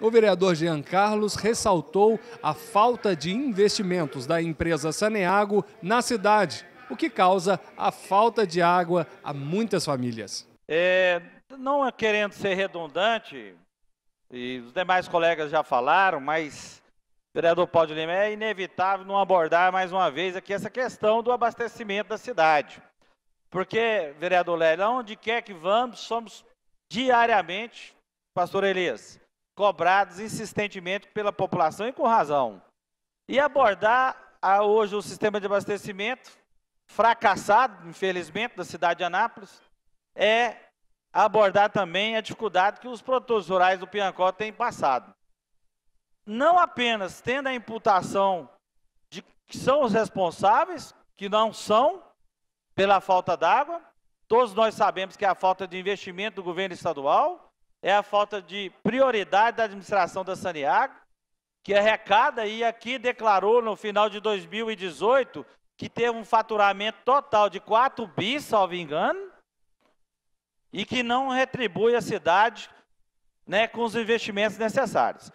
O vereador Jean Carlos ressaltou a falta de investimentos da empresa Saneago na cidade, o que causa a falta de água a muitas famílias. É, não é querendo ser redundante, e os demais colegas já falaram, mas, vereador Paulo de Lima, é inevitável não abordar mais uma vez aqui essa questão do abastecimento da cidade. Porque, vereador Lélio, onde quer que vamos, somos diariamente, pastor Elias, cobrados insistentemente pela população e com razão. E abordar a, ah, hoje o sistema de abastecimento, fracassado, infelizmente, da cidade de Anápolis, é abordar também a dificuldade que os produtores rurais do Piancó têm passado. Não apenas tendo a imputação de que são os responsáveis, que não são, pela falta d'água, todos nós sabemos que é a falta de investimento do governo estadual, é a falta de prioridade da administração da Saniago, que arrecada e aqui declarou no final de 2018 que teve um faturamento total de 4 bi, salvo engano, e que não retribui a cidade né, com os investimentos necessários.